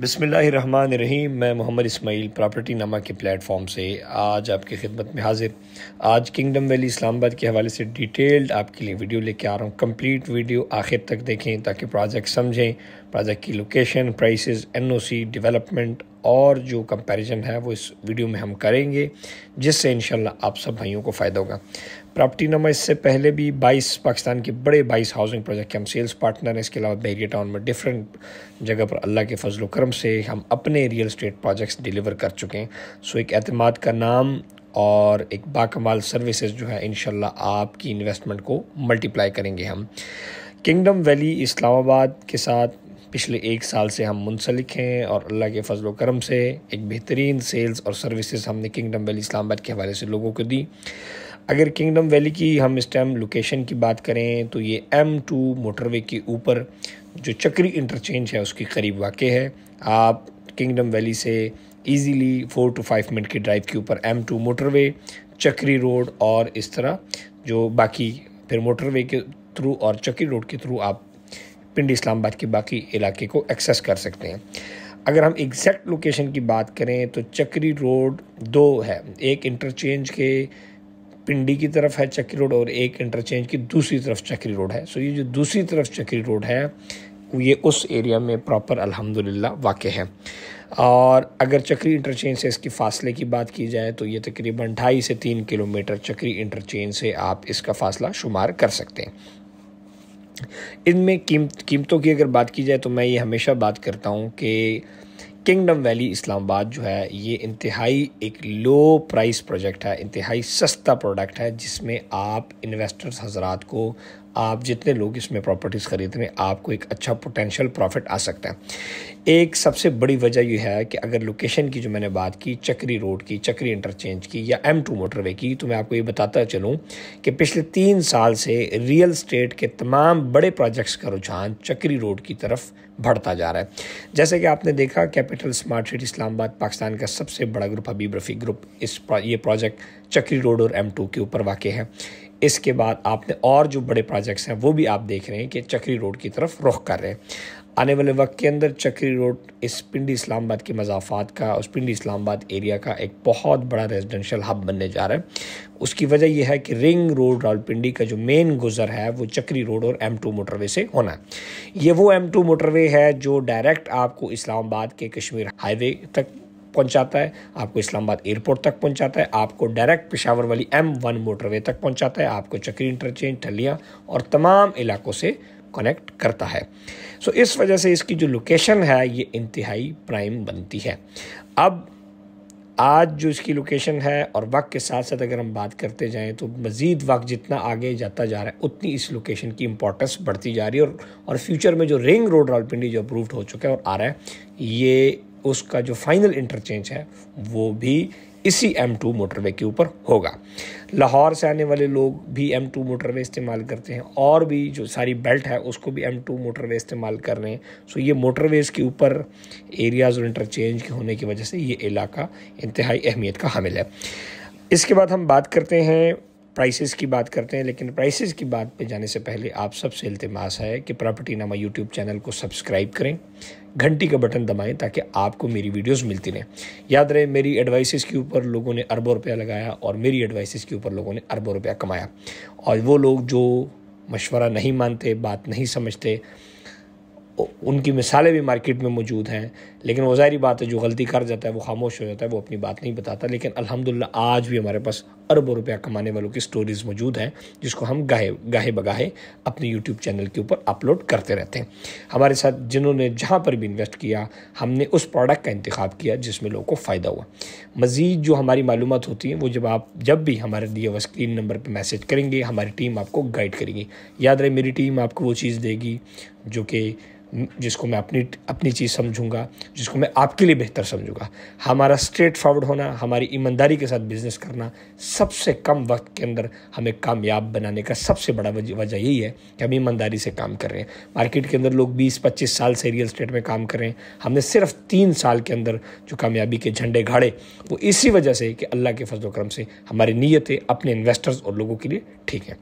बसमीम मैं मोहम्मद इसमाइल प्रॉपर्टी नामा के प्लेटफॉर्म से आज आपकी खिदमत में हाजिर आज किंगडम वैली इस्लामाबाद के हवाले से डिटेल्ड आपके लिए वीडियो लेके आ रहा हूँ कंप्लीट वीडियो आखिर तक देखें ताकि प्रोजेक्ट समझें प्रोजेक्ट की location price N O C development और जो कंपेरिजन है वो इस वीडियो में हम करेंगे जिससे इन आप सब भाइयों को फ़ायदा होगा प्रॉपर्टी नंबर इससे पहले भी 22 पाकिस्तान के बड़े 22 हाउसिंग प्रोजेक्ट के हम सेल्स पार्टनर हैं इसके अलावा बहरिया टाउन में डिफरेंट जगह पर अल्लाह के फजल करम से हम अपने रियल इस्टेट प्रोजेक्ट्स डिलीवर कर चुके हैं सो एक अतमाद का नाम और एक बाकमाल सर्विसेज जो है इन आपकी इन्वेस्टमेंट को मल्टीप्लाई करेंगे हम किंगडम वैली इस्लामाबाद के साथ पिछले एक साल से हम मुंसलिक हैं और अल्लाह के फजल करम से एक बेहतरीन सेल्स और सर्विसेज हमने किंगडम वैली इस्लामाबाद के हवाले से लोगों को दी अगर किंगडम वैली की हम इस टाइम लोकेशन की बात करें तो ये एम टू मोटरवे के ऊपर जो चक्री इंटरचेंज है उसके करीब वाक़ है आप किंगडम वैली से easily four two five minute की ड्राइव के ऊपर M two motorway Chakri road और इस तरह जो बाकी फिर मोटरवे के थ्रू और चक्री रोड के थ्रू आप पिंड इस्लामाबाद के बाकी इलाके को एक्सेस कर सकते हैं अगर हम एग्जैक्ट लोकेशन की बात करें तो चक्री रोड दो है एक इंटरचेंज के पिंडी की तरफ है चक्री रोड और एक इंटरचेंज की दूसरी तरफ चक्री रोड है सो ये जो दूसरी तरफ चक्री रोड है ये उस एरिया में प्रॉपर अल्हम्दुलिल्लाह वाक़ है और अगर चक्री इंटरचेंज से इसके फ़ासले की बात की जाए तो ये तकरीबन ढाई से तीन किलोमीटर चक्री इंटरचेंज से आप इसका फ़ासला शुमार कर सकते हैं इनमें कीमत कीमतों की अगर बात की जाए तो मैं ये हमेशा बात करता हूँ कि किंगडम वैली इस्लामाबाद जो है ये इंतहाई एक लो प्राइस प्रोजेक्ट है इंतहाई सस्ता प्रोडक्ट है जिसमें आप इन्वेस्टर्स हजरात को आप जितने लोग इसमें प्रॉपर्टीज़ खरीद रहे हैं आपको एक अच्छा पोटेंशियल प्रॉफिट आ सकता है एक सबसे बड़ी वजह यह है कि अगर लोकेशन की जो मैंने बात की चक्री रोड की चक्री इंटरचेंज की या एम टू मोटरवे की तो मैं आपको ये बताता चलूँ कि पिछले तीन साल से रियल स्टेट के तमाम बड़े प्रोजेक्ट्स का रुझान चक्री रोड की तरफ बढ़ता जा रहा है जैसे कि आपने देखा capital smart city Islamabad Pakistan का सबसे बड़ा ग्रुप हबीब रफ़ी ग्रुप इस ये प्रोजेक्ट चक्री रोड और एम टू के ऊपर वाक़ है इसके बाद आपने और जो बड़े प्रोजेक्ट्स हैं वो भी आप देख रहे हैं कि चक्री रोड की तरफ रुख कर रहे हैं आने वाले वक्त के अंदर चक्री रोड इस पिंडी इस्लामाबाद के मजाफात का उस पिंडी इस्लामाबाद एरिया का एक बहुत बड़ा रेजिडेंशियल हब बनने जा रहा है उसकी वजह यह है कि रिंग रोड रावलपिंडी का जो मेन गुजर है वो चक्री रोड और एम टू मोटरवे से होना है ये वो एम टू मोटरवे है जो डायरेक्ट आपको इस्लामाबाद के कश्मीर हाईवे तक पहुंचाता है आपको इस्लामाबाद एयरपोर्ट तक पहुंचाता है आपको डायरेक्ट पेशावर वाली एम वन मोटरवे तक पहुंचाता है आपको चक्री इंटरचेंज ठलियाँ और तमाम इलाकों से कनेक्ट करता है सो इस वजह से इसकी जो लोकेशन है ये इंतहाई प्राइम बनती है अब आज जो इसकी लोकेशन है और वक्त के साथ साथ अगर हम बात करते जाएं तो मज़ीद वक्त जितना आगे जाता जा रहा है उतनी इस लोकेशन की इंपॉर्टेंस बढ़ती जा रही है और और फ्यूचर में जो रिंग रोड रावलपिंडी जो अप्रूव्ड हो चुका है और आ रहा है ये उसका जो फाइनल इंटरचेंज है वो भी इसी M2 मोटरवे के ऊपर होगा लाहौर से आने वाले लोग भी M2 मोटरवे इस्तेमाल करते हैं और भी जो सारी बेल्ट है उसको भी M2 मोटरवे इस्तेमाल कर रहे हैं सो ये मोटरवेज़ के ऊपर एरियाज़ और इंटरचेंज के होने की वजह से ये इलाका इंतहाई अहमियत का हामिल है इसके बाद हम बात करते हैं प्राइसेस की बात करते हैं लेकिन प्राइसेस की बात पे जाने से पहले आप सबसे इल्तमास है कि प्रॉपर्टी नामा यूट्यूब चैनल को सब्सक्राइब करें घंटी का बटन दबाएं ताकि आपको मेरी वीडियोस मिलती रहें याद रहे मेरी एडवाइसेस के ऊपर लोगों ने अरबों रुपया लगाया और मेरी एडवाइसेस के ऊपर लोगों ने अरबों रुपया कमाया और वो लोग जो मशवरा नहीं मानते बात नहीं समझते उनकी मिसालें भी मार्केट में मौजूद हैं लेकिन वो ज़ाहरी बात है जो गलती कर जाता है वो खामोश हो जाता है वो अपनी बात नहीं बताता लेकिन अल्हम्दुलिल्लाह आज भी हमारे पास अरबों रुपया कमाने वालों की स्टोरीज़ मौजूद हैं जिसको हम गाहे गाहे बगाहे अपने यूट्यूब चैनल के ऊपर अपलोड करते रहते हैं हमारे साथ जिन्होंने जहाँ पर भी इन्वेस्ट किया हमने उस प्रोडक्ट का इंतखब किया जिसमें लोगों को फ़ायदा हुआ मज़ीद जो हमारी मालूम होती हैं वो जब आप जब भी हमारे दिए हुए स्क्रीन नंबर पर मैसेज करेंगे हमारी टीम आपको गाइड करेगी याद रहे मेरी टीम आपको वो चीज़ देगी जो कि जिसको मैं अपनी अपनी चीज़ समझूंगा जिसको मैं आपके लिए बेहतर समझूंगा हमारा स्ट्रेट फॉरवर्ड होना हमारी ईमानदारी के साथ बिजनेस करना सबसे कम वक्त के अंदर हमें कामयाब बनाने का सबसे बड़ा वजह यही है कि हम ईमानदारी से काम कर रहे हैं मार्केट के अंदर लोग 20-25 साल से रियल स्टेट में काम कर रहे हैं हमने सिर्फ तीन साल के अंदर जो कामयाबी के झंडे गाड़े वो इसी वजह से कि अल्लाह के फजल करम से हमारी नीयतें अपने इन्वेस्टर्स और लोगों के लिए ठीक हैं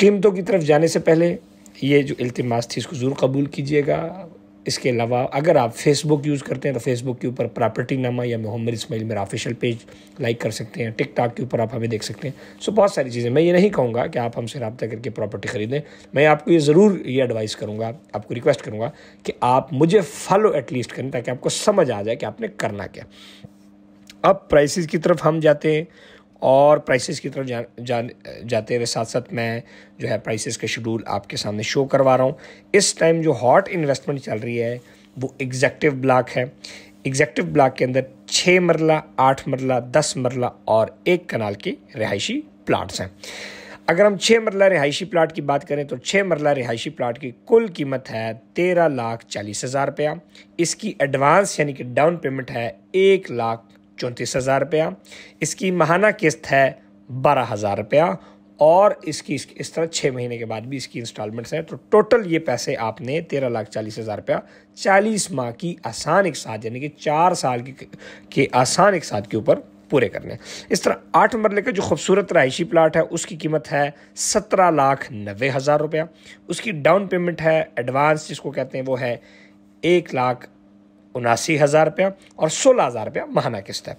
कीमतों की तरफ जाने से पहले ये जो अल्तमास थी इसको ज़रूर कबूल कीजिएगा इसके अलावा अगर आप फेसबुक यूज़ करते हैं तो फेसबुक के ऊपर प्रॉपर्टी नामा या मोहम्मद इसमाइल मेरा ऑफिशियल पेज लाइक कर सकते हैं टिक के ऊपर आप हमें देख सकते हैं सो बहुत सारी चीज़ें मैं ये नहीं कहूँगा कि आप हमसे रबता करके प्रॉपर्टी ख़रीदें मैं आपको ये ज़रूर ये एडवाइस करूँगा आपको रिक्वेस्ट करूँगा कि आप मुझे फॉलो एटलीस्ट करें ताकि आपको समझ आ जाए कि आपने करना क्या अब प्राइसिस की तरफ हम जाते हैं और प्राइसेस की तरफ जा, जा, जाते हुए साथ साथ मैं जो है प्राइसेस का शेड्यूल आपके सामने शो करवा रहा हूँ इस टाइम जो हॉट इन्वेस्टमेंट चल रही है वो एग्जैक्टिव ब्लॉक है एग्जैक्टिव ब्लॉक के अंदर छः मरला आठ मरला दस मरला और एक कनाल के रिहायशी प्लाट्स हैं अगर हम छः मरला रिहायशी प्लाट की बात करें तो छः मरला रिहायशी प्लाट की कुल कीमत है तेरह लाख चालीस हज़ार रुपया इसकी एडवांस यानी कि डाउन पेमेंट है एक लाख चौंतीस हज़ार रुपया इसकी महाना किस्त है बारह हज़ार रुपया और इसकी इस तरह छः महीने के बाद भी इसकी इंस्टॉलमेंट्स हैं तो टोटल ये पैसे आपने तेरह लाख चालीस हज़ार रुपया चालीस माह की आसान एक साथ यानी कि चार साल की के आसान एक साथ के ऊपर पूरे करने इस तरह आठ मरले का जो खूबसूरत रहायशी प्लाट है उसकी कीमत है सत्रह लाख नबे हज़ार रुपया उसकी डाउन पेमेंट है एडवांस जिसको कहते हैं वो है एक लाख उनासी हज़ार रुपया और सोलह हज़ार रुपया महाना किस्त है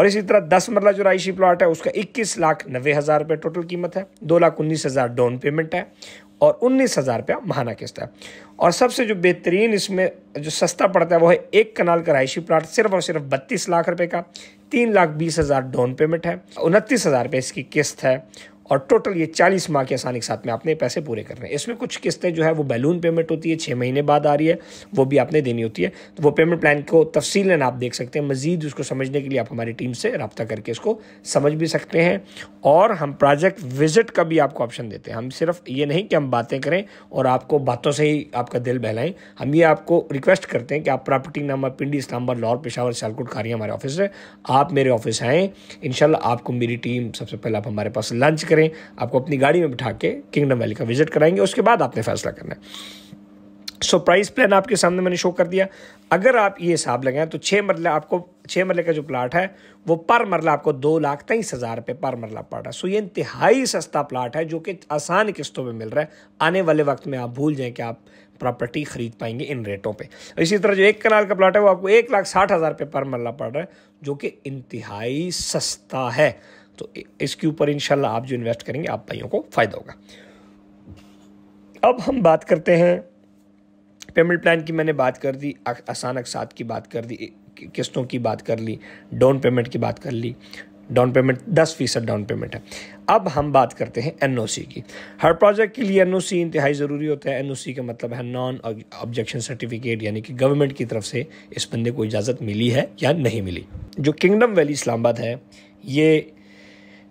और इसी तरह दस मरला जो राइशी प्लाट है उसका इक्कीस लाख नब्बे हज़ार रुपये टोटल कीमत है दो लाख उन्नीस हज़ार डाउन पेमेंट है और उन्नीस हज़ार रुपया महाना किस्त है और सबसे जो बेहतरीन इसमें जो सस्ता पड़ता है वो है एक कनाल का राइशी प्लाट सिर्फ और सिर्फ बत्तीस लाख रुपये का तीन लाख बीस हज़ार डाउन पेमेंट है उनतीस हज़ार रुपये इसकी किस्त है और टोटल ये चालीस माह के आसान एक साथ में आपने पैसे पूरे करने हैं इसमें कुछ किस्तें जो है वो बैलून पेमेंट होती है छः महीने बाद आ रही है वो भी आपने देनी होती है तो वो पेमेंट प्लान को तफसीलन आप देख सकते हैं मजीद उसको समझने के लिए आप हमारी टीम से रबता करके इसको समझ भी सकते हैं और हम प्रोजेक्ट विजिट का भी आपको ऑप्शन देते हैं हम सिर्फ ये नहीं कि हम बातें करें और आपको बातों से ही आपका दिल बहलाएं हम ये आपको रिक्वेस्ट करते हैं कि आप प्रॉपर्टी नामा पिंडी इस्लामाबाद लाहौर पेशावर सियालकोट खारी हमारे ऑफिस है आप मेरे ऑफिस आएँ इन आपको मेरी टीम सबसे पहले आप हमारे पास लंच करें आपको अपनी गाड़ी में बिठा के किंगडम वैली का विजिट कराएंगे उसके बाद आपने फैसला करना है सो प्राइस प्लान आपके सामने मैंने शो कर दिया अगर आप ये हिसाब लगाएं तो छः मरला आपको छः मरले का जो प्लाट है वो पर मरला आपको दो लाख तेईस हज़ार रुपये पर मरला पड़ रहा है सो ये इंतहाई सस्ता प्लाट है जो कि आसान किस्तों में मिल रहा है आने वाले वक्त में आप भूल जाएं कि आप प्रॉपर्टी खरीद पाएंगे इन रेटों पे इसी तरह जो एक कनाल का प्लाट है वो आपको एक लाख साठ हज़ार रुपये पर मरला पड़ रहा है जो कि इंतहाई सस्ता है तो इसके ऊपर इन आप जो इन्वेस्ट करेंगे आप भाइयों को फ़ायदा होगा अब हम बात करते हैं पेमेंट प्लान की मैंने बात कर दी आसान अकसात की बात कर दी किस्तों की बात कर ली डाउन पेमेंट की बात कर ली डाउन पेमेंट दस फीसद डाउन पेमेंट है अब हम बात करते हैं एन की हर प्रोजेक्ट के लिए एन ओ सी इंतहाई ज़रूरी होता है एन का मतलब है नॉन ऑब्जेक्शन सर्टिफिकेट यानी कि गवर्नमेंट की तरफ से इस बंदे को इजाज़त मिली है या नहीं मिली जो किंगडम वैली इस्लामाबाद है ये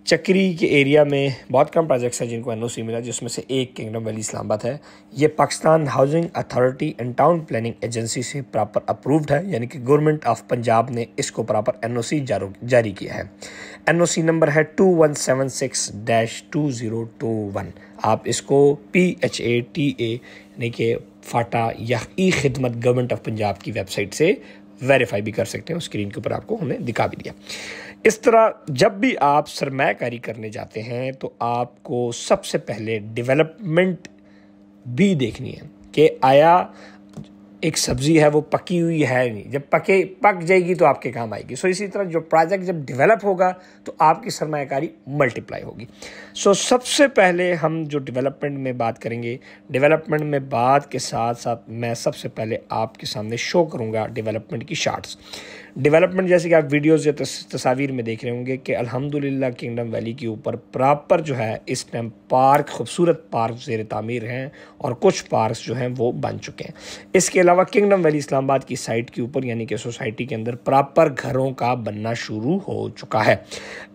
चक्री के एरिया में बहुत कम प्रोजेक्ट्स हैं जिनको एन मिला जिसमें से एक किंगडम वैली इस्लामाबाद है ये Pakistan housing authority and town planning agency से प्रॉपर अप्रूव्ड है यानी कि गवर्नमेंट ऑफ पंजाब ने इसको प्रॉपर एन जारी किया है एन नंबर है two one seven six dash two zero two one आप इसको P H A T A यानी कि फाटा या ई खिदमत गवर्नमेंट ऑफ पंजाब की वेबसाइट से वेरीफाई भी कर सकते हैं स्क्रीन के ऊपर आपको हमने दिखा भी दिया इस तरह जब भी आप सरमाकारी करने जाते हैं तो आपको सबसे पहले डेवलपमेंट भी देखनी है कि आया एक सब्ज़ी है वो पकी हुई है नहीं जब पके पक जाएगी तो आपके काम आएगी सो इसी तरह जो प्रोजेक्ट जब डेवलप होगा तो आपकी सरमाकारी मल्टीप्लाई होगी सो so, सबसे पहले हम जो डेवलपमेंट में बात करेंगे डेवलपमेंट में बात के साथ साथ मैं सबसे पहले आपके सामने शो करूँगा डेवलपमेंट की शार्ट्स डेवलपमेंट जैसे कि आप वीडियोज़ या तस्वीर में देख रहे होंगे कि अल्हम्दुलिल्लाह किंगडम वैली के ऊपर प्रॉपर जो है इस टाइम पार्क खूबसूरत पार्क जेर तमीर हैं और कुछ पार्क जो हैं वो बन चुके हैं इसके अलावा किंगडम वैली इस्लामाबाद की साइट के ऊपर यानी कि सोसाइटी के अंदर प्रॉपर घरों का बनना शुरू हो चुका है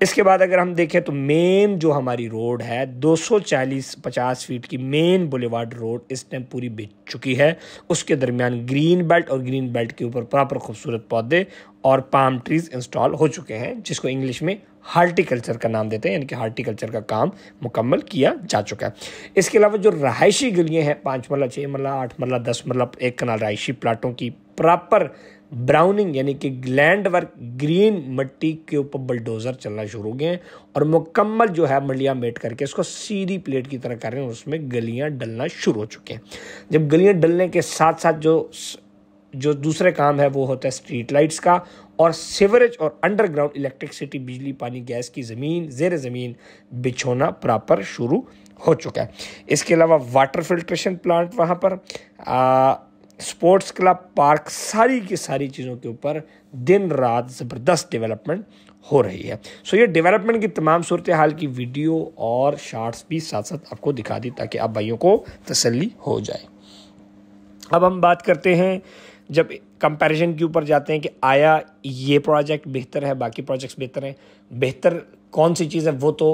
इसके बाद अगर हम देखें तो मेन जो हमारी वाली रोड है 240-50 फीट की मेन बुलेवार्ड रोड इस टाइम पूरी बिछ चुकी है उसके दरमियान ग्रीन बेल्ट और ग्रीन बेल्ट के ऊपर प्रॉपर खूबसूरत पौधे और पाम ट्रीज़ इंस्टॉल हो चुके हैं जिसको इंग्लिश में हार्टिकल्चर का नाम देते हैं यानी कि हार्टिकल्चर का काम मुकम्मल किया जा चुका है इसके अलावा जो रहायशी गलियाँ हैं पाँच मरला छः मरला आठ मरला दस मरला एक कनाल रहायशी प्लाटों की प्रॉपर ब्राउनिंग यानी कि ग्लैंड वर्क ग्रीन मट्टी के ऊपर बलडोजर चलना शुरू हो गए हैं और मुकम्मल जो है मलियाँ मेट करके इसको सीधी प्लेट की तरह कर रहे हैं उसमें गलियां डलना शुरू हो चुके हैं जब गलियां डलने के साथ साथ जो जो दूसरे काम है वो होता है स्ट्रीट लाइट्स का और सीवरेज और अंडरग्राउंड इलेक्ट्रिसिटी बिजली पानी गैस की ज़मीन जेर ज़मीन बिछोना प्रॉपर शुरू हो चुका है इसके अलावा वाटर फिल्ट्रेशन प्लांट वहाँ पर आ, स्पोर्ट्स क्लब पार्क सारी की सारी चीज़ों के ऊपर दिन रात ज़बरदस्त डेवलपमेंट हो रही है सो ये डेवलपमेंट की तमाम सूरत हाल की वीडियो और शार्ट्स भी साथ साथ आपको दिखा दी ताकि आप भाइयों को तसल्ली हो जाए अब हम बात करते हैं जब कंपैरिजन के ऊपर जाते हैं कि आया ये प्रोजेक्ट बेहतर है बाकी प्रोजेक्ट्स बेहतर हैं बेहतर कौन सी चीज़ है वो तो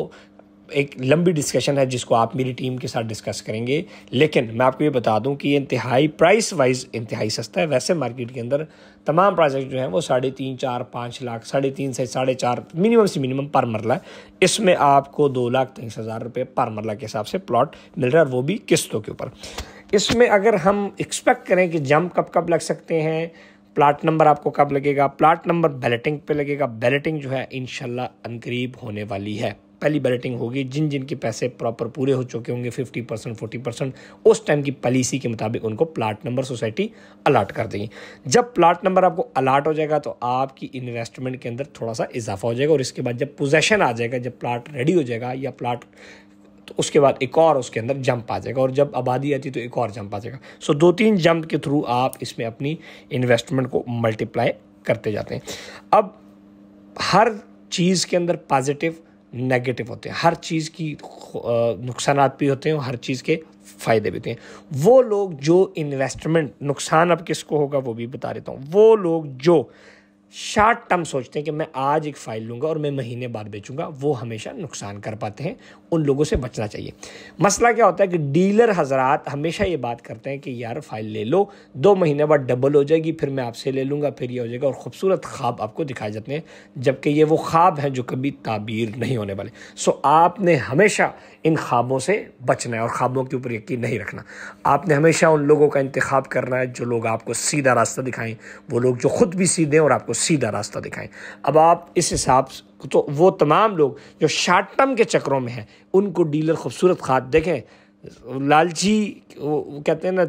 एक लंबी डिस्कशन है जिसको आप मेरी टीम के साथ डिस्कस करेंगे लेकिन मैं आपको ये बता दूं कि इंतहाई प्राइस वाइज इंतहाई सस्ता है वैसे मार्केट के अंदर तमाम प्रोजेक्ट जो हैं वो साढ़े तीन चार पाँच लाख साढ़े तीन से साढ़े चार मिनिमम से मिनिमम पर मरला इसमें आपको दो लाख तेईस हज़ार रुपये पर मरला के हिसाब से प्लॉट मिल रहा है वो भी किस्तों के ऊपर इसमें अगर हम एक्सपेक्ट करें कि जंप कब कब लग सकते हैं प्लाट नंबर आपको कब लगेगा प्लाट नंबर बैलेटिंग पे लगेगा बैलेटिंग जो है इन अनकरीब होने वाली है पहली बैलेटिंग होगी जिन जिन के पैसे प्रॉपर पूरे हो चुके होंगे फिफ्टी परसेंट फोर्टी परसेंट उस टाइम की पॉलिसी के मुताबिक उनको प्लाट नंबर सोसाइटी अलाट कर देगी जब प्लाट नंबर आपको अलाट हो जाएगा तो आपकी इन्वेस्टमेंट के अंदर थोड़ा सा इजाफा हो जाएगा और इसके बाद जब पोजेशन आ जाएगा जब प्लाट रेडी हो जाएगा या प्लाट तो उसके बाद एक और उसके अंदर जंप आ जाएगा और जब आबादी आती तो एक और जंप आ जाएगा सो दो तीन जंप के थ्रू आप इसमें अपनी इन्वेस्टमेंट को मल्टीप्लाई करते जाते हैं अब हर चीज़ के अंदर पॉजिटिव नेगेटिव होते हैं हर चीज़ की नुकसान भी होते हैं और हर चीज़ के फ़ायदे भी होते हैं वो लोग जो इन्वेस्टमेंट नुकसान अब किसको होगा वो भी बता देता हूँ वो लोग जो शार्ट टर्म सोचते हैं कि मैं आज एक फ़ाइल लूँगा और मैं महीने बाद बेचूंगा वो हमेशा नुकसान कर पाते हैं उन लोगों से बचना चाहिए मसला क्या होता है कि डीलर हजरात हमेशा ये बात करते हैं कि यार फ़ाइल ले लो दो महीने बाद डबल हो जाएगी फिर मैं आपसे ले लूँगा फिर ये हो जाएगा और ख़ूबसूरत ख्वाब आपको दिखाए जाते हैं जबकि ये वो ख्वाब हैं जो कभी ताबीर नहीं होने वाले सो आपने हमेशा इन ख्वाबों से बचना है और ख्वाबों के ऊपर यकीन नहीं रखना आपने हमेशा उन लोगों का इंतखब करना है जो लोग आपको सीधा रास्ता दिखाएं वो लोग जो ख़ुद भी सीधे और आपको सीधा रास्ता दिखाएं अब आप इस हिसाब तो वो तमाम लोग जो शार्ट टर्म के चक्रों में हैं उनको डीलर खूबसूरत खाद देखें लालची वो कहते हैं ना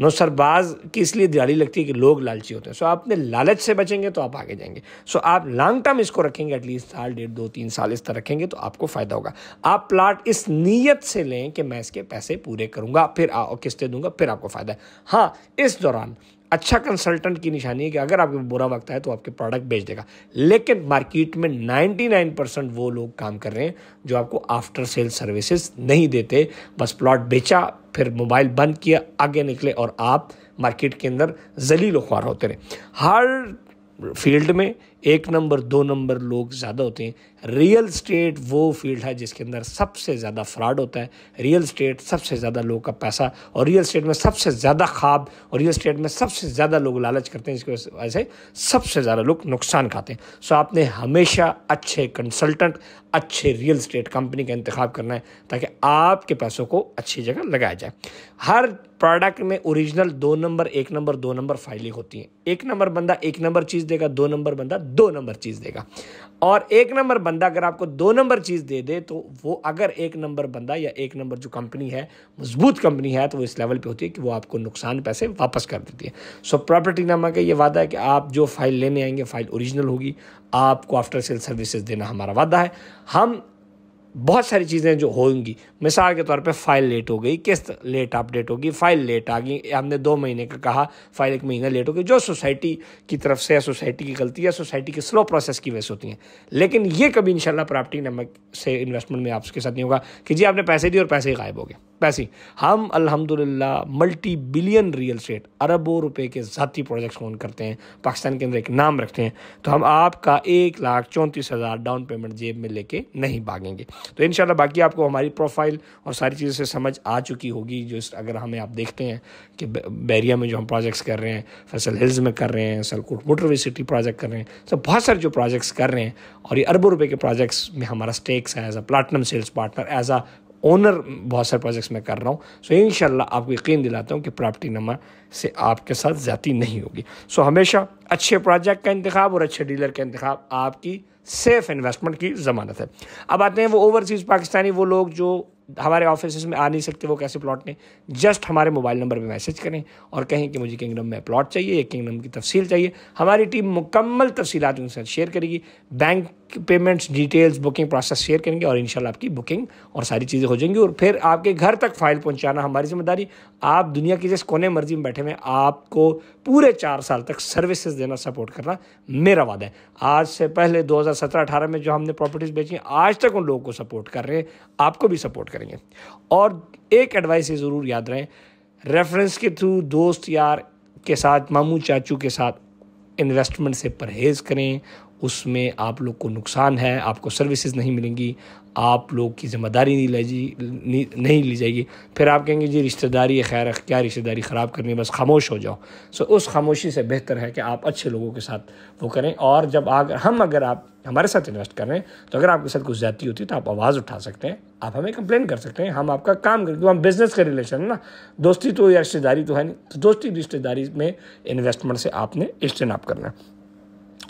नौसरबाज की इसलिए दिहाड़ी लगती है कि लोग लालची होते हैं सो आपने लालच से बचेंगे तो आप आगे जाएंगे सो आप लॉन्ग टर्म इसको रखेंगे एटलीस्ट साल डेढ़ दो तीन साल इस तरह रखेंगे तो आपको फ़ायदा होगा आप प्लाट इस नीयत से लें कि मैं इसके पैसे पूरे करूँगा फिर किस्तें दूंगा फिर आपको फ़ायदा है हाँ इस दौरान अच्छा कंसल्टेंट की निशानी है कि अगर आपके बुरा वक्त है तो आपके प्रोडक्ट बेच देगा लेकिन मार्केट में 99 परसेंट वो लोग काम कर रहे हैं जो आपको आफ्टर सेल सर्विसेज नहीं देते बस प्लॉट बेचा फिर मोबाइल बंद किया आगे निकले और आप मार्केट के अंदर जलील ख्वार होते रहे हर फील्ड में एक नंबर दो नंबर लोग ज़्यादा होते हैं रियल स्टेट वो फील्ड है जिसके अंदर सबसे ज़्यादा फ्रॉड होता है रियल स्टेट सबसे ज़्यादा लोगों का पैसा और रियल स्टेट में सबसे ज़्यादा ख्वाब और रियल स्टेट में सबसे ज़्यादा लोग लालच करते हैं जिसकी वजह से सबसे ज़्यादा लोग नुकसान खाते हैं सो आपने हमेशा अच्छे कंसल्टेंट अच्छे रियल स्टेट कंपनी का इंतखा करना है ताकि आपके पैसों को अच्छी जगह लगाया जाए हर प्रोडक्ट में ओरिजिनल दो नंबर एक नंबर दो नंबर फाइलिंग होती हैं एक नंबर बंदा एक नंबर चीज़ देगा दो नंबर बंदा दो नंबर चीज़ देगा और एक नंबर बंदा अगर आपको दो नंबर चीज़ दे दे तो वो अगर एक नंबर बंदा या एक नंबर जो कंपनी है मजबूत कंपनी है तो वो इस लेवल पे होती है कि वो आपको नुकसान पैसे वापस कर देती है सो प्रॉपर्टी नामा का ये वादा है कि आप जो फाइल लेने आएंगे फाइल ओरिजिनल होगी आपको आफ्टर सेल सर्विसेज देना हमारा वादा है हम बहुत सारी चीज़ें जो होंगी मिसाल के तौर पे फाइल लेट हो गई किस्त लेट अपडेट होगी फाइल लेट आ गई हमने दो महीने का कहा फाइल एक महीना लेट हो गई जो सोसाइटी की तरफ से या सोसाइटी की गलती या सोसाइटी के स्लो प्रोसेस की वजह से होती हैं लेकिन ये कभी इंशाल्लाह प्रॉपर्टी नंबर से इन्वेस्टमेंट में आपके साथ नहीं होगा कि जी आपने पैसे दिए और पैसे ही गायब हो गए पैसे हम अल्हम्दुलिल्लाह मल्टी बिलियन रियल स्टेट अरबों रुपए के ज़ाती प्रोजेक्ट्स ओन करते हैं पाकिस्तान के अंदर एक नाम रखते हैं तो हम आपका एक लाख चौंतीस हज़ार डाउन पेमेंट जेब में लेके नहीं भागेंगे तो इन बाकी आपको हमारी प्रोफाइल और सारी चीज़ें से समझ आ चुकी होगी जो अगर हमें आप देखते हैं कि बैरिया में जो हम प्रोजेक्ट्स कर रहे हैं फैसल हिल्स में कर रहे हैं सलकोट मोटरवे सिटी प्रोजेक्ट कर रहे हैं सब तो बहुत सारे जो प्रोजेक्ट्स कर रहे हैं और ये अरबों रुपए के प्रोजेक्ट्स में हमारा स्टेक्स है as a platinum sales partner as a owner बहुत सारे प्रोजेक्ट्स में कर रहा हूँ सो इन आपको यकीन दिलाता हूँ कि प्रॉपर्टी नंबर से आपके साथ ज़्यादा नहीं होगी सो हमेशा अच्छे प्रोजेक्ट का इंतबाब और अच्छे डीलर का इंतखब आपकी सेफ़ इन्वेस्टमेंट की ज़मानत है अब आते हैं वो ओवरसीज़ पाकिस्तानी वो लोग जो हमारे ऑफिस में आ नहीं सकते वो कैसे प्लॉट लें जस्ट हमारे मोबाइल नंबर पे मैसेज करें और कहें कि मुझे किंगडम में प्लॉट चाहिए या किंगडम की तफसील चाहिए हमारी टीम मुकम्मल तफसीत उनके साथ शेयर करेगी bank payments details booking process share करेंगे और इनशाला आपकी बुकिंग और सारी चीज़ें हो जाएंगी और फिर आपके घर तक फाइल पहुंचाना हमारी जिम्मेदारी आप दुनिया की जिस कोने मर्जी में बैठे हुए आपको पूरे चार साल तक सर्विसेज देना सपोर्ट करना मेरा वादा है आज से पहले 2017-18 में जो हमने प्रॉपर्टीज़ बेची आज तक उन लोगों को सपोर्ट कर रहे हैं आपको भी सपोर्ट करेंगे और एक एडवाइस ये ज़रूर याद रहें रेफरेंस के थ्रू दोस्त यार के साथ मामू चाचू के साथ इन्वेस्टमेंट से परहेज़ करें उसमें आप लोग को नुकसान है आपको सर्विसेज नहीं मिलेंगी आप लोग की ज़िम्मेदारी नहीं ली नहीं ली जाएगी फिर आप कहेंगे जी रिश्तेदारी खैर क्या रिश्तेदारी ख़राब करनी है बस खामोश हो जाओ सो उस खामोशी से बेहतर है कि आप अच्छे लोगों के साथ वो करें और जब अगर हम अगर आप हमारे साथ इन्वेस्ट कर रहे हैं तो अगर आपके साथ कुछ ज़्यादा होती है तो आप आवाज़ उठा सकते हैं आप हमें कंप्लेन कर सकते हैं हम आपका काम करें हम बिज़नेस का रिलेशन है ना दोस्ती तो या रिश्तेदारी तो है नहीं तो दोस्ती रिश्तेदारी में इन्वेस्टमेंट से आपने इज्तनाब करना है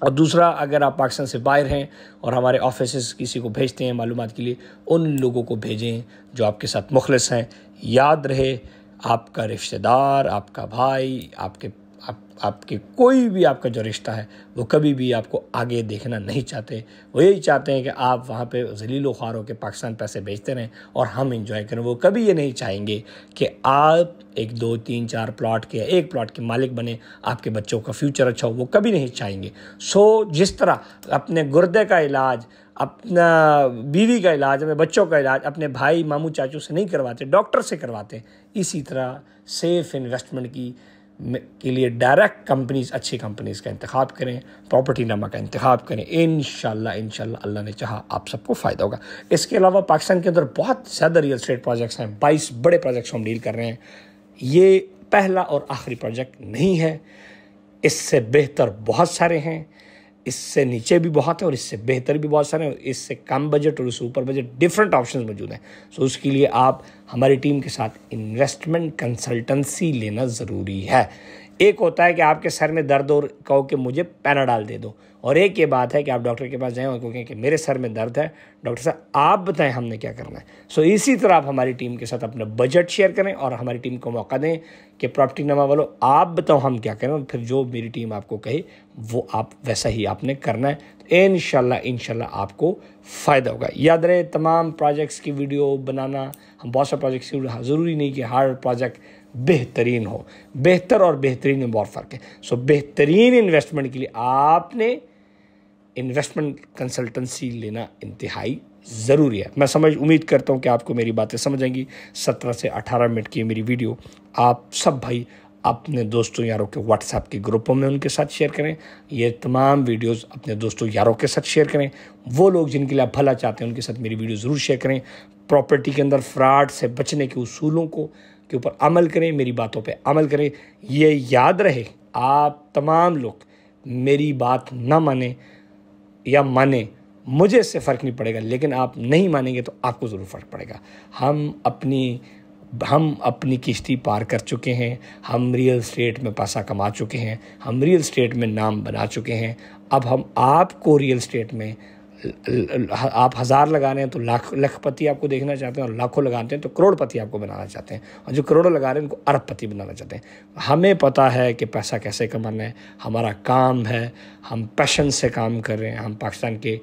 और दूसरा अगर आप पाकिस्तान से बाहर हैं और हमारे ऑफिस किसी को भेजते हैं मालूम के लिए उन लोगों को भेजें जो आपके साथ मुखलस हैं याद रहे आपका रिश्तेदार आपका भाई आपके आपके कोई भी आपका जो रिश्ता है वो कभी भी आपको आगे देखना नहीं चाहते वो यही चाहते हैं कि आप वहाँ पे जलीलो ख्वार होकर पाकिस्तान पैसे बेचते रहें और हम इंजॉय करें वो कभी ये नहीं चाहेंगे कि आप एक दो तीन चार प्लाट के एक प्लाट के मालिक बने आपके बच्चों का फ्यूचर अच्छा हो वो कभी नहीं चाहेंगे सो जिस तरह अपने गुर्दे का इलाज अपना बीवी का इलाज अपने बच्चों का इलाज अपने भाई मामू चाचू से नहीं करवाते डॉक्टर से करवाते इसी तरह सेफ़ इन्वेस्टमेंट की के लिए डायरेक्ट कंपनीज अच्छी कंपनीज का इंतखब करें प्रॉपर्टी नामा का इंतखा करें इन इन अल्लाह ने चाहा आप सबको फ़ायदा होगा इसके अलावा पाकिस्तान के अंदर बहुत ज़्यादा रियल स्टेट प्रोजेक्ट्स हैं बाईस बड़े प्रोजेक्ट्स हम डील कर रहे हैं ये पहला और आखिरी प्रोजेक्ट नहीं है इससे बेहतर बहुत सारे हैं इससे नीचे भी बहुत है और इससे बेहतर भी बहुत सारे इससे कम बजट और इससे ऊपर बजट डिफरेंट ऑप्शन मौजूद हैं सो उसके लिए आप हमारी टीम के साथ इन्वेस्टमेंट कंसल्टेंसी लेना ज़रूरी है एक होता है कि आपके सर में दर्द और कहो कि मुझे डाल दे दो और एक ये बात है कि आप डॉक्टर के पास जाएँ और कहें कि मेरे सर में दर्द है डॉक्टर साहब आप बताएं हमने क्या करना है सो so, इसी तरह आप हमारी टीम के साथ अपना बजट शेयर करें और हमारी टीम को मौका दें कि प्रॉपर्टी नामा वालों आप बताओ हम क्या करें और फिर जो मेरी टीम आपको कहे वो आप वैसा ही आपने करना है तो इन शाला आपको फ़ायदा होगा याद रहे तमाम प्रोजेक्ट्स की वीडियो बनाना हम बहुत सारे प्रोजेक्ट्स की हाँ, ज़रूरी नहीं कि हर प्रोजेक्ट बेहतरीन हो बेहतर और बेहतरीन में बहुत फ़र्क है सो बेहतरीन इन्वेस्टमेंट के लिए आपने इन्वेस्टमेंट कंसल्टेंसी लेना इंतहाई ज़रूरी है मैं समझ उम्मीद करता हूँ कि आपको मेरी बातें समझेंगी सत्रह से अठारह मिनट की मेरी वीडियो आप सब भाई अपने दोस्तों यारों के व्हाट्सएप के ग्रुपों में उनके साथ शेयर करें ये तमाम वीडियोस अपने दोस्तों यारों के साथ शेयर करें वो लोग जिनके लिए आप भला चाहते हैं उनके साथ मेरी वीडियो ज़रूर शेयर करें प्रॉपर्टी के अंदर फ्रॉड से बचने के उसूलों को के ऊपर अमल करें मेरी बातों पे अमल करें ये याद रहे आप तमाम लोग मेरी बात ना माने या माने मुझे इससे फ़र्क नहीं पड़ेगा लेकिन आप नहीं मानेंगे तो आपको ज़रूर फ़र्क पड़ेगा हम अपनी हम अपनी किश्ती पार कर चुके हैं हम रियल स्टेट में पैसा कमा चुके हैं हम रियल स्टेट में नाम बना चुके हैं अब हम आपको रियल स्टेट में आप हज़ार लगा रहे हैं तो लाख लखपति आपको देखना चाहते हैं और लाखों लगाते हैं तो करोड़पति आपको बनाना चाहते हैं और जो करोड़ों लगा रहे हैं उनको अरबपति बनाना चाहते हैं हमें पता है कि पैसा कैसे कमाना है हमारा काम है हम पैशन से काम कर रहे हैं हम पाकिस्तान के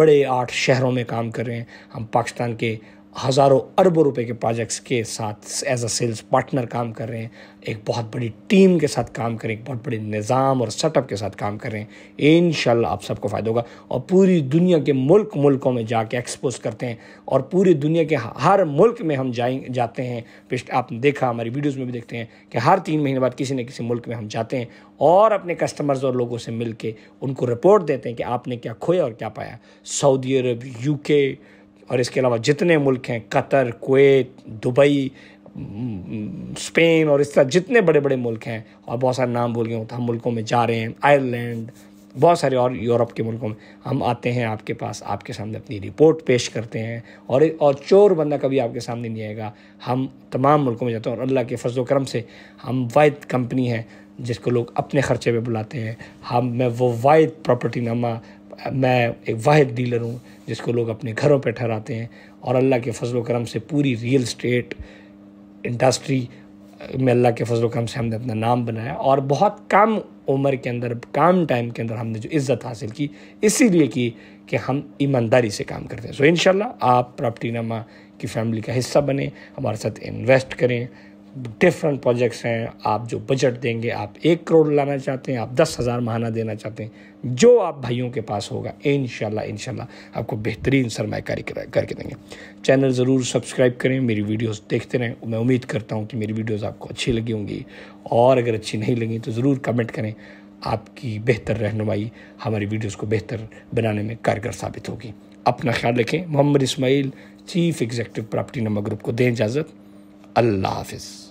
बड़े आठ शहरों में काम कर रहे हैं हम पाकिस्तान के हज़ारों अरबों रुपए के प्रोजेक्ट्स के साथ एज अ सेल्स पार्टनर काम कर रहे हैं एक बहुत बड़ी टीम के साथ काम कर रहे हैं एक बहुत बड़े निज़ाम और सेटअप के साथ काम कर रहे हैं इन आप सबको फ़ायदा होगा और पूरी दुनिया के मुल्क मुल्कों में जाके एक्सपोज करते हैं और पूरी दुनिया के हर मुल्क में हम जाए जाते हैं पिछले आपने देखा हमारी वीडियोज़ में भी देखते हैं कि हर तीन महीने बाद किसी न किसी मुल्क में हम जाते हैं और अपने कस्टमर्स और लोगों से मिल उनको रिपोर्ट देते हैं कि आपने क्या खोया और क्या पाया सऊदी अरब यू और इसके अलावा जितने मुल्क हैं कतर कुवैत दुबई स्पेन और इस तरह जितने बड़े बड़े मुल्क हैं और बहुत सारे नाम भूल गए तो हम मुल्कों में जा रहे हैं आयरलैंड बहुत सारे और यूरोप के मुल्कों में हम आते हैं आपके पास आपके सामने अपनी रिपोर्ट पेश करते हैं और और चोर बंदा कभी आपके सामने नहीं आएगा हम तमाम मुल्कों में जाते हैं और अल्लाह के फजल करम से हम वायद कंपनी हैं जिसको लोग अपने ख़र्चे पे बुलाते हैं हम मैं वो वायद प्रॉपर्टी नामा मैं एक वाहिद डीलर हूँ जिसको लोग अपने घरों पर ठहराते हैं और अल्लाह के फजल करम से पूरी रियल स्टेट इंडस्ट्री में अल्लाह के फजल करम से हमने अपना नाम बनाया और बहुत कम उम्र के अंदर कम टाइम के अंदर हमने जो इज़्ज़त हासिल की इसीलिए की कि हम ईमानदारी से काम करते हैं सो so, इन आप प्रॉपर्टी नमा की फैमिली का हिस्सा बने हमारे साथ इन्वेस्ट करें डिफरेंट प्रोजेक्ट्स हैं आप जो बजट देंगे आप एक करोड़ लाना चाहते हैं आप दस हज़ार महाना देना चाहते हैं जो आप भाइयों के पास होगा इन इन आपको बेहतरीन सरमाकारी करके देंगे चैनल ज़रूर सब्सक्राइब करें मेरी वीडियोस देखते रहें मैं उम्मीद करता हूं कि मेरी वीडियोस आपको अच्छी लगी होंगी और अगर अच्छी नहीं लगी तो ज़रूर कमेंट करें आपकी बेहतर रहनुमाई हमारी वीडियोज़ को बेहतर बनाने में कारगर साबित होगी अपना ख्याल रखें Mohammad Ismail chief executive property number group को दें इजाज़त अल्लाह हाफिज़